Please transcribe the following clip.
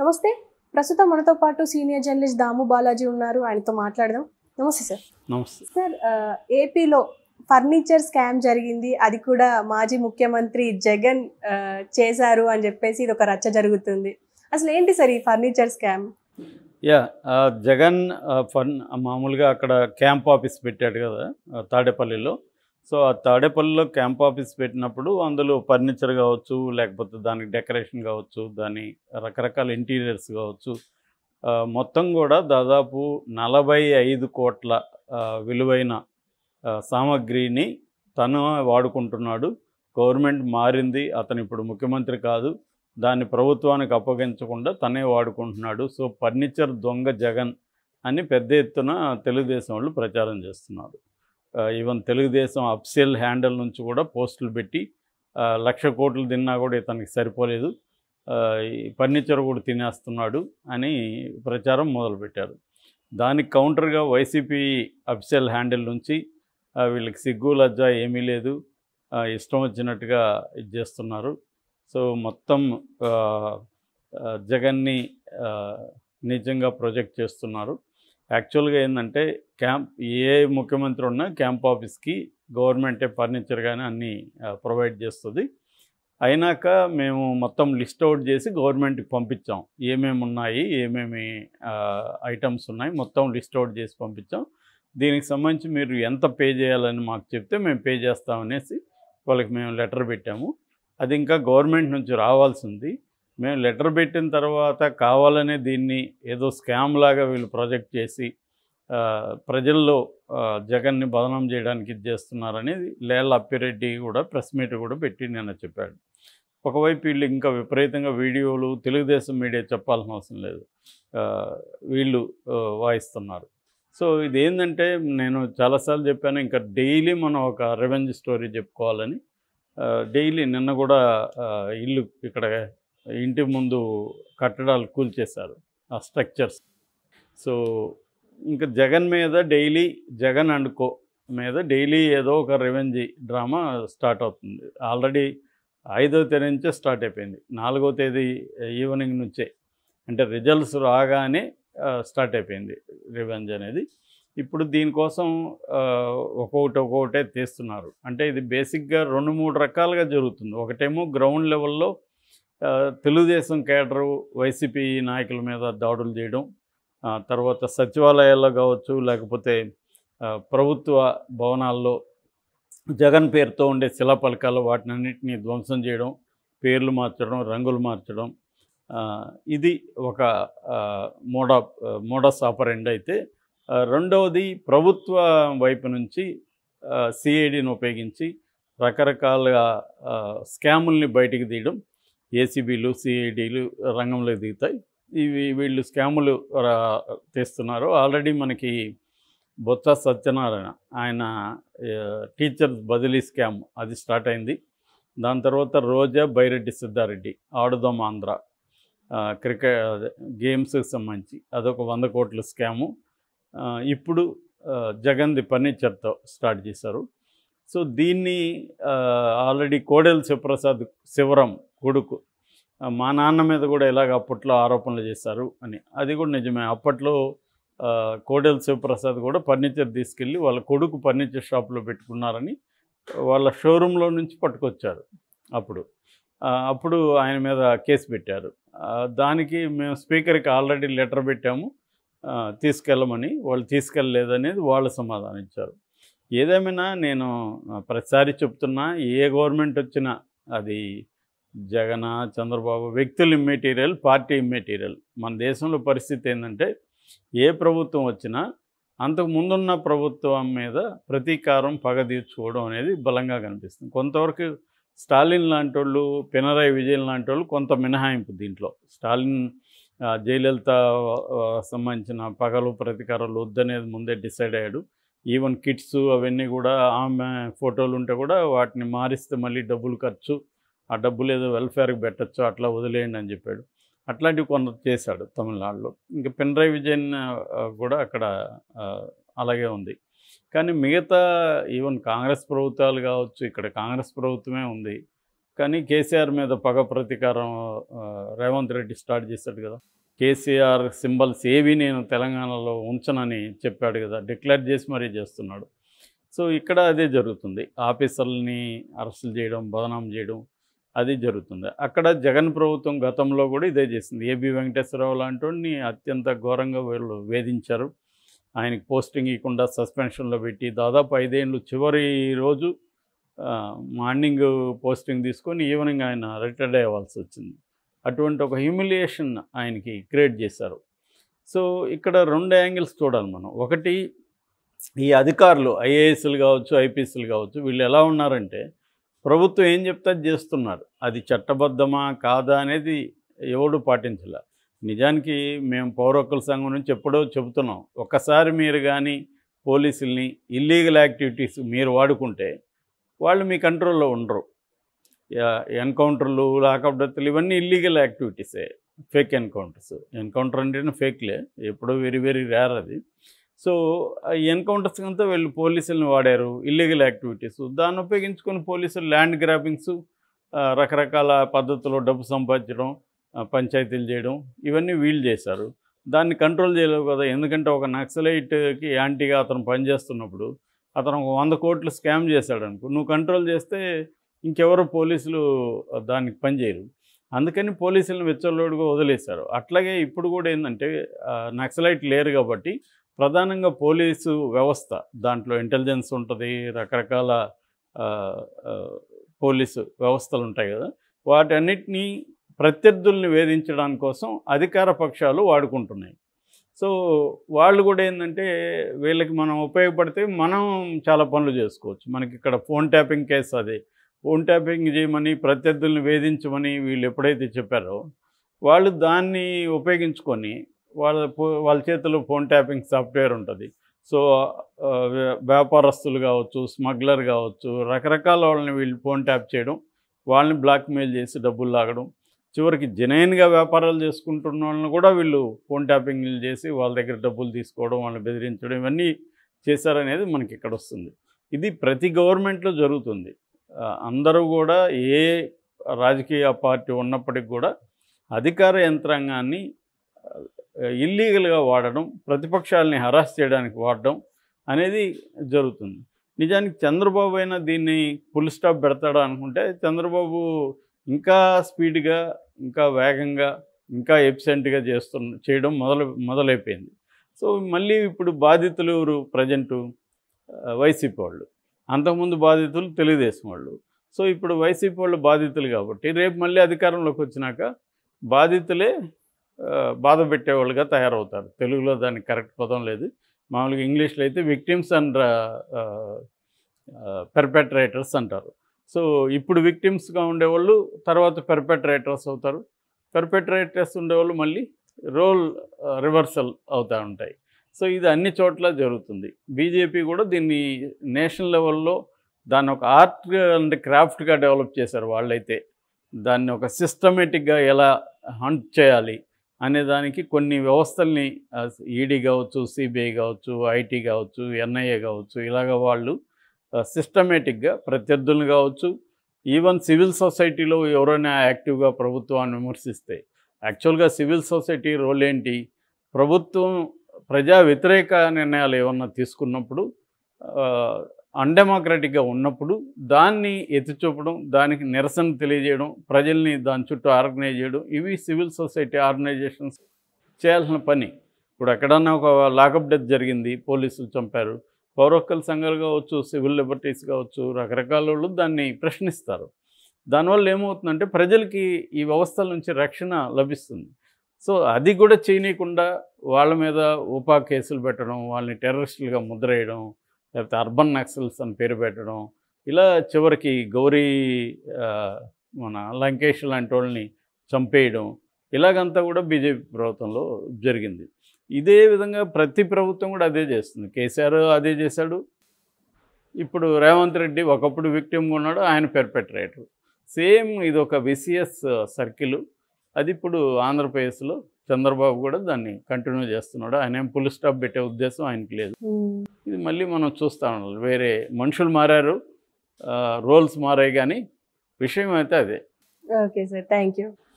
నమస్తే ప్రస్తుతం మనతో పాటు సీనియర్ జర్నలిస్ట్ దాము బాలాజీ ఉన్నారు ఆయనతో మాట్లాడదాం నమస్తే సార్ నమస్తే సార్ ఏపీలో ఫర్నిచర్ స్కామ్ జరిగింది అది కూడా మాజీ ముఖ్యమంత్రి జగన్ చేశారు అని చెప్పేసి ఇది ఒక రచ్చ జరుగుతుంది అసలు ఏంటి సార్ ఈ ఫర్నిచర్ స్కామ్ యా జగన్ ఫర్ మామూలుగా అక్కడ క్యాంప్ ఆఫీస్ పెట్టాడు కదా తాడేపల్లిలో సో ఆ తాడేపల్లిలో క్యాంప్ ఆఫీస్ పెట్టినప్పుడు అందులో ఫర్నిచర్ కావచ్చు లేకపోతే దానికి డెకరేషన్ కావచ్చు దాని రకరకాల ఇంటీరియర్స్ కావచ్చు మొత్తం కూడా దాదాపు నలభై ఐదు కోట్ల విలువైన సామాగ్రిని తను వాడుకుంటున్నాడు గవర్నమెంట్ మారింది అతను ఇప్పుడు ముఖ్యమంత్రి కాదు దాన్ని ప్రభుత్వానికి అప్పగించకుండా తనే వాడుకుంటున్నాడు సో ఫర్నిచర్ దొంగ జగన్ అని పెద్ద ఎత్తున తెలుగుదేశం వాళ్ళు ప్రచారం చేస్తున్నారు ఈవెన్ తెలుగుదేశం అప్సెల్ హ్యాండిల్ నుంచి కూడా పోస్టులు పెట్టి లక్ష కోట్లు తిన్నా కూడా ఇతనికి సరిపోలేదు ఫర్నిచర్ కూడా తినేస్తున్నాడు అని ప్రచారం మొదలుపెట్టారు దానికి కౌంటర్గా వైసీపీ అఫిషియల్ హ్యాండిల్ నుంచి వీళ్ళకి సిగ్గు లజ్జ ఏమీ లేదు ఇష్టం వచ్చినట్టుగా ఇది చేస్తున్నారు సో మొత్తం జగన్ని నిజంగా ప్రొజెక్ట్ చేస్తున్నారు యాక్చువల్గా ఏంటంటే క్యాంప్ ఏ ముఖ్యమంత్రి ఉన్నా క్యాంప్ ఆఫీస్కి గవర్నమెంటే ఫర్నిచర్ కానీ అన్నీ ప్రొవైడ్ చేస్తుంది అయినాక మేము మొత్తం లిస్ట్ అవుట్ చేసి గవర్నమెంట్కి పంపించాం ఏమేమి ఉన్నాయి ఏమేమి ఐటమ్స్ ఉన్నాయి మొత్తం లిస్ట్ అవుట్ చేసి పంపించాం దీనికి సంబంధించి మీరు ఎంత పే చేయాలని మాకు చెప్తే మేము పే చేస్తామనేసి వాళ్ళకి మేము లెటర్ పెట్టాము అది ఇంకా గవర్నమెంట్ నుంచి రావాల్సింది మేము లెటర్ పెట్టిన తర్వాత కావాలనే దీన్ని ఏదో స్కామ్ లాగా వీళ్ళు ప్రాజెక్ట్ చేసి ప్రజల్లో జగన్ని బదనం చేయడానికి ఇది చేస్తున్నారనేది లేళ్ళ అప్పిరెడ్డి కూడా ప్రెస్ మీట్ కూడా పెట్టి నిన్న చెప్పాడు ఒకవైపు వీళ్ళు ఇంకా విపరీతంగా వీడియోలు తెలుగుదేశం మీడియా చెప్పాల్సిన అవసరం లేదు వీళ్ళు వాయిస్తున్నారు సో ఇది ఏంటంటే నేను చాలాసార్లు చెప్పాను ఇంకా డైలీ మనం ఒక రెవెంజ్ స్టోరీ చెప్పుకోవాలని డైలీ నిన్న కూడా ఇల్లు ఇక్కడ ఇంటి ముందు కట్టడాలు కూల్చేశారు ఆ స్ట్రక్చర్స్ సో ఇంకా జగన్ మీద డైలీ జగన్ అండ్ కో మీద డైలీ ఏదో ఒక రెవెంజీ డ్రామా స్టార్ట్ అవుతుంది ఆల్రెడీ ఐదో తేదీ నుంచే స్టార్ట్ అయిపోయింది నాలుగో తేదీ ఈవినింగ్ నుంచే అంటే రిజల్ట్స్ రాగానే స్టార్ట్ అయిపోయింది రివెంజ్ అనేది ఇప్పుడు దీనికోసం ఒక్కొక్కటి ఒక్కొక్కటే తీస్తున్నారు అంటే ఇది బేసిక్గా రెండు మూడు రకాలుగా జరుగుతుంది ఒకటేమో గ్రౌండ్ లెవెల్లో తెలుగుదేశం కేడరు వైసీపీ నాయకుల మీద దాడులు చేయడం తర్వాత సచివాలయాల్లో కావచ్చు లేకపోతే ప్రభుత్వ భవనాల్లో జగన్ పేరుతో ఉండే శిలాపలకాలు అన్నింటినీ ధ్వంసం చేయడం పేర్లు మార్చడం రంగులు మార్చడం ఇది ఒక మోడా మోడస్ ఆపరెండ్ అయితే రెండవది ప్రభుత్వ వైపు నుంచి సిఐడిని ఉపయోగించి రకరకాలుగా స్కాముల్ని బయటికి తీయడం ఏసీబీలు సిఐడీలు రంగంలో దిగుతాయి ఇవి వీళ్ళు స్కాములు తెస్తున్నారు ఆల్రెడీ మనకి బొత్త సత్యనారాయణ ఆయన టీచర్ బదిలీ స్కామ్ అది స్టార్ట్ అయింది దాని తర్వాత రోజా బైరెడ్డి సిద్ధారెడ్డి ఆడుదాం ఆంధ్ర క్రికెట్ గేమ్స్కి సంబంధించి అదొక వంద కోట్ల స్కాము ఇప్పుడు జగన్ది ఫర్నిచర్తో స్టార్ట్ చేశారు సో దీన్ని ఆల్రెడీ కోడెల శివప్రసాద్ శివరం కొడుకు మా నాన్న మీద కూడా ఇలాగ అప్పట్లో ఆరోపణలు చేశారు అని అది కూడా నిజమే అప్పట్లో కోడెల శివప్రసాద్ కూడా ఫర్నిచర్ తీసుకెళ్ళి వాళ్ళ కొడుకు ఫర్నిచర్ షాప్లో పెట్టుకున్నారని వాళ్ళ షోరూంలో నుంచి పట్టుకొచ్చారు అప్పుడు అప్పుడు ఆయన మీద కేసు పెట్టారు దానికి మేము స్పీకర్కి ఆల్రెడీ లెటర్ పెట్టాము తీసుకెళ్ళమని వాళ్ళు తీసుకెళ్ళలేదనేది వాళ్ళు సమాధానం ఇచ్చారు ఏదేమైనా నేను ప్రతిసారి చెప్తున్నా ఏ గవర్నమెంట్ వచ్చినా అది జగన చంద్రబాబు వ్యక్తులు ఇమ్మెటీరియల్ పార్టీ ఇమ్మెటీరియల్ మన దేశంలో పరిస్థితి ఏంటంటే ఏ ప్రభుత్వం వచ్చినా అంతకు ముందున్న ప్రభుత్వం మీద ప్రతీకారం పగ తీర్చుకోవడం అనేది బలంగా కనిపిస్తుంది కొంతవరకు స్టాలిన్ లాంటి వాళ్ళు పినరాయి విజయన్ లాంటి వాళ్ళు కొంత మినహాయింపు దీంట్లో స్టాలిన్ జయలలిత సంబంధించిన పగలు ప్రతీకారాలు వద్దనేది ముందే డిసైడ్ అయ్యాడు ఈవెన్ కిట్స్ అవన్నీ కూడా ఆమె ఫోటోలు ఉంటే కూడా వాటిని మారిస్తే మళ్ళీ డబ్బులు ఖర్చు ఆ డబ్బులు ఏదో వెల్ఫేర్కి పెట్టచ్చు అట్లా వదిలేయండి అని చెప్పాడు అట్లాంటివి కొంత చేశాడు తమిళనాడులో ఇంకా పినరాయి విజయన్ కూడా అక్కడ అలాగే ఉంది కానీ మిగతా ఈవెన్ కాంగ్రెస్ ప్రభుత్వాలు కావచ్చు ఇక్కడ కాంగ్రెస్ ప్రభుత్వమే ఉంది కానీ కేసీఆర్ మీద పగ ప్రతీకారం రేవంత్ రెడ్డి స్టార్ట్ చేశాడు కదా కేసీఆర్ సింబల్స్ ఏవి నేను తెలంగాణలో ఉంచనని చెప్పాడు కదా డిక్లేర్ చేసి మరీ చేస్తున్నాడు సో ఇక్కడ అదే జరుగుతుంది ఆఫీసర్లని అరెస్టులు చేయడం బదనాం చేయడం అది జరుగుతుంది అక్కడ జగన్ ప్రభుత్వం గతంలో కూడా ఇదే చేసింది ఏబి వెంకటేశ్వరరావు లాంటి అత్యంత ఘోరంగా వీళ్ళు వేధించారు ఆయనకు పోస్టింగ్ ఇవ్వకుండా సస్పెన్షన్లో పెట్టి దాదాపు ఐదేళ్ళు చివరి రోజు మార్నింగ్ పోస్టింగ్ తీసుకొని ఈవినింగ్ ఆయన రిటైర్డ్ అయ్యవలసి వచ్చింది అటువంటి ఒక హ్యూమిలియేషన్ ఆయనకి క్రియేట్ చేశారు సో ఇక్కడ రెండు యాంగిల్స్ చూడాలి మనం ఒకటి ఈ అధికారులు ఐఏఎస్లు కావచ్చు ఐపీఎస్లు కావచ్చు వీళ్ళు ఎలా ఉన్నారంటే ప్రభుత్వం ఏం అది చేస్తున్నారు అది చట్టబద్ధమా కాదా అనేది ఎవడు పాటించలే నిజానికి మేము పౌరకుల సంఘం నుంచి ఎప్పుడో చెబుతున్నాం ఒక్కసారి మీరు కానీ పోలీసుల్ని ఇల్లీగల్ యాక్టివిటీస్ మీరు వాడుకుంటే వాళ్ళు మీ కంట్రోల్లో ఉండరు ఎన్కౌంటర్లు లాకప్ డెత్లు ఇవన్నీ ఇల్లీగల్ యాక్టివిటీసే ఫేక్ ఎన్కౌంటర్స్ ఎన్కౌంటర్ అంటేనే ఫేక్లే ఎప్పుడో వెరీ వెరీ రేర్ అది సో ఎన్కౌంటర్స్ అంతా వీళ్ళు పోలీసులను వాడారు ఇల్లీగల్ యాక్టివిటీస్ దాన్ని ఉపయోగించుకొని పోలీసులు ల్యాండ్ గ్రాపింగ్స్ రకరకాల పద్ధతుల్లో డబ్బు సంపాదించడం పంచాయతీలు చేయడం ఇవన్నీ వీళ్ళు చేశారు దాన్ని కంట్రోల్ చేయలేవు కదా ఎందుకంటే ఒక నక్సలైట్కి యాంటీగా అతను పనిచేస్తున్నప్పుడు అతను ఒక వంద కోట్లు స్కామ్ చేశాడు అనుకో నువ్వు కంట్రోల్ చేస్తే ఇంకెవరు పోలీసులు దానికి పనిచేయరు అందుకని పోలీసులను వెచ్చలోడుగా వదిలేశారు అట్లాగే ఇప్పుడు కూడా ఏంటంటే నక్సలైట్ లేరు కాబట్టి ప్రధానంగా పోలీసు వ్యవస్థ దాంట్లో ఇంటెలిజెన్స్ ఉంటుంది రకరకాల పోలీసు వ్యవస్థలు ఉంటాయి కదా వాటన్నిటినీ ప్రత్యర్థుల్ని వేధించడం కోసం అధికార పక్షాలు వాడుకుంటున్నాయి సో వాళ్ళు కూడా ఏంటంటే వీళ్ళకి మనం ఉపయోగపడితే మనం చాలా పనులు చేసుకోవచ్చు మనకి ఇక్కడ ఫోన్ ట్యాపింగ్ కేసు అదే ఫోన్ ట్యాపింగ్ చేయమని ప్రత్యర్థుల్ని వేధించమని వీళ్ళు ఎప్పుడైతే చెప్పారో వాళ్ళు దాన్ని ఉపయోగించుకొని వాళ్ళ వాళ్ళ చేతిలో ఫోన్ ట్యాపింగ్ సాఫ్ట్వేర్ ఉంటుంది సో వ్యాపారస్తులు కావచ్చు స్మగ్లర్ కావచ్చు రకరకాల వాళ్ళని వీళ్ళు ఫోన్ ట్యాప్ చేయడం వాళ్ళని బ్లాక్మెయిల్ చేసి డబ్బులు లాగడం చివరికి జనైన్గా వ్యాపారాలు చేసుకుంటున్న వాళ్ళని కూడా వీళ్ళు ఫోన్ ట్యాపింగ్లు చేసి వాళ్ళ దగ్గర డబ్బులు తీసుకోవడం వాళ్ళని బెదిరించడం ఇవన్నీ చేశారనేది మనకి ఇక్కడ వస్తుంది ఇది ప్రతి గవర్నమెంట్లో జరుగుతుంది అందరూ కూడా ఏ రాజకీయ పార్టీ ఉన్నప్పటికి కూడా అధికార యంత్రాంగాన్ని ఇల్లీగల్గా వాడడం ప్రతిపక్షాలని హరాస్ చేయడానికి వాడడం అనేది జరుగుతుంది నిజానికి చంద్రబాబు అయినా దీన్ని ఫుల్ స్టాప్ పెడతాడా అనుకుంటే చంద్రబాబు ఇంకా స్పీడ్గా ఇంకా వేగంగా ఇంకా ఎఫిషియెంట్గా చేస్తున్న చేయడం మొదలు మొదలైపోయింది సో మళ్ళీ ఇప్పుడు బాధితులు ఎవరు ప్రజెంటు వైసీపీ వాళ్ళు అంతకుముందు బాధితులు తెలుగుదేశం వాళ్ళు సో ఇప్పుడు వైసీపీ వాళ్ళు బాధితులు కాబట్టి రేపు మళ్ళీ అధికారంలోకి వచ్చినాక బాధితులే బాధ పెట్టేవాళ్ళుగా తయారవుతారు తెలుగులో దానికి కరెక్ట్ పదం లేదు మామూలుగా ఇంగ్లీష్లో అయితే విక్టిమ్స్ అండ్ పెర్పెట్రేటర్స్ అంటారు సో ఇప్పుడు విక్టిమ్స్గా ఉండేవాళ్ళు తర్వాత పెర్పెట్రేటర్స్ అవుతారు పెర్పెట్రేటర్స్ ఉండేవాళ్ళు మళ్ళీ రోల్ రివర్సల్ అవుతూ ఉంటాయి సో ఇది అన్ని చోట్ల జరుగుతుంది బీజేపీ కూడా దీన్ని నేషనల్ లెవెల్లో దాన్ని ఒక ఆర్ట్ అండ్ క్రాఫ్ట్గా డెవలప్ చేశారు వాళ్ళైతే దాన్ని ఒక సిస్టమేటిక్గా ఎలా హంట్ చేయాలి అనే దానికి కొన్ని వ్యవస్థల్ని ఈడీ కావచ్చు సిబిఐ కావచ్చు ఐటీ కావచ్చు ఎన్ఐఏ కావచ్చు ఇలాగ వాళ్ళు సిస్టమేటిక్గా ప్రత్యర్థులను కావచ్చు ఈవెన్ సివిల్ సొసైటీలో ఎవరైనా యాక్టివ్గా ప్రభుత్వాన్ని విమర్శిస్తే యాక్చువల్గా సివిల్ సొసైటీ రోల్ ఏంటి ప్రభుత్వం ప్రజా వ్యతిరేక నిర్ణయాలు ఏమన్నా తీసుకున్నప్పుడు అన్డెమోక్రటిక్గా ఉన్నప్పుడు దాన్ని ఎత్తిచూపడం దానికి నిరసన తెలియజేయడం ప్రజల్ని దాని చుట్టూ ఆర్గనైజ్ చేయడం ఇవి సివిల్ సొసైటీ ఆర్గనైజేషన్స్ చేయాల్సిన పని ఇప్పుడు ఎక్కడన్నా ఒక లాకప్ డెత్ జరిగింది పోలీసులు చంపారు పౌర సంఘాలు కావచ్చు సివిల్ లిబర్టీస్ కావచ్చు రకరకాల వాళ్ళు దాన్ని ప్రశ్నిస్తారు దానివల్ల ఏమవుతుందంటే ప్రజలకి ఈ వ్యవస్థల నుంచి రక్షణ లభిస్తుంది సో అది కూడా చేయనీయకుండా వాళ్ళ మీద ఉపా కేసులు పెట్టడం వాళ్ళని టెర్రరిస్టులుగా ముద్రేయడం లేకపోతే అర్బన్ నక్సల్స్ అని పేరు పెట్టడం ఇలా చివరికి గౌరీ మన లంకేష్ లాంటి వాళ్ళని చంపేయడం ఇలాగంతా కూడా బీజేపీ ప్రభుత్వంలో జరిగింది ఇదే విధంగా ప్రతి ప్రభుత్వం కూడా అదే చేస్తుంది కేసీఆర్ అదే చేశాడు ఇప్పుడు రేవంత్ రెడ్డి ఒకప్పుడు విక్టిమ్గా ఉన్నాడు ఆయన పెర్పెట్రేటర్ సేమ్ ఇది ఒక విసిఎస్ సర్కిల్ అది ఇప్పుడు ఆంధ్రప్రదేశ్లో చంద్రబాబు కూడా దాన్ని కంటిన్యూ చేస్తున్నాడు ఆయన ఏం పులి స్టాప్ పెట్టే ఉద్దేశం ఆయనకి లేదు ఇది మళ్ళీ మనం చూస్తా ఉండాలి వేరే మనుషులు మారారు రోల్స్ మారాయి కానీ విషయం అయితే అదే ఓకే సార్ థ్యాంక్ యూ